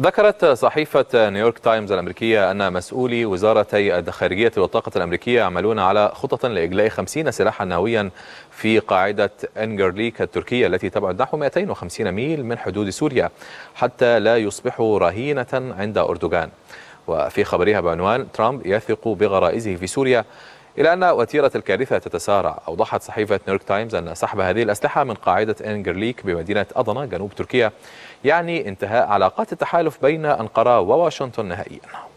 ذكرت صحيفة نيويورك تايمز الأمريكية أن مسؤولي وزارتي الخارجية والطاقة الأمريكية يعملون على خطط لإجلاء 50 سلاحا نوويا في قاعدة أنجرليك التركية التي تبعد نحو 250 ميل من حدود سوريا حتى لا يصبحوا رهينة عند أردوغان وفي خبرها بعنوان ترامب يثق بغرائزه في سوريا إلى أن وتيرة الكارثة تتسارع أوضحت صحيفة نيويورك تايمز أن سحب هذه الأسلحة من قاعدة إنجرليك بمدينة أضنا جنوب تركيا يعني انتهاء علاقات التحالف بين أنقرة وواشنطن نهائيا